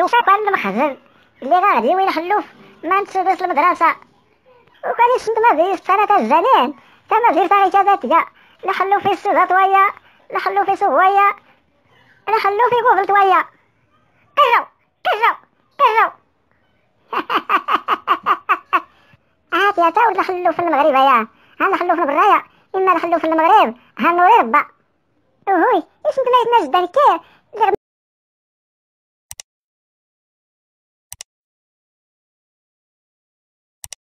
وقال المخزن اللي غادي وين حلو ما نتسدس المدرسة وكان يسند مازال سنة الزمان تما زير تاعي تباتيا نحلو في السودا طويا نحلو في سويا نحلو في جوجل طويا كجو كجو كجو هات يا تاول نحلو في المغرب يا ها نحلو في البرايا اما نحلو في المغرب ها نوري ربا وهوي اش انت ما كير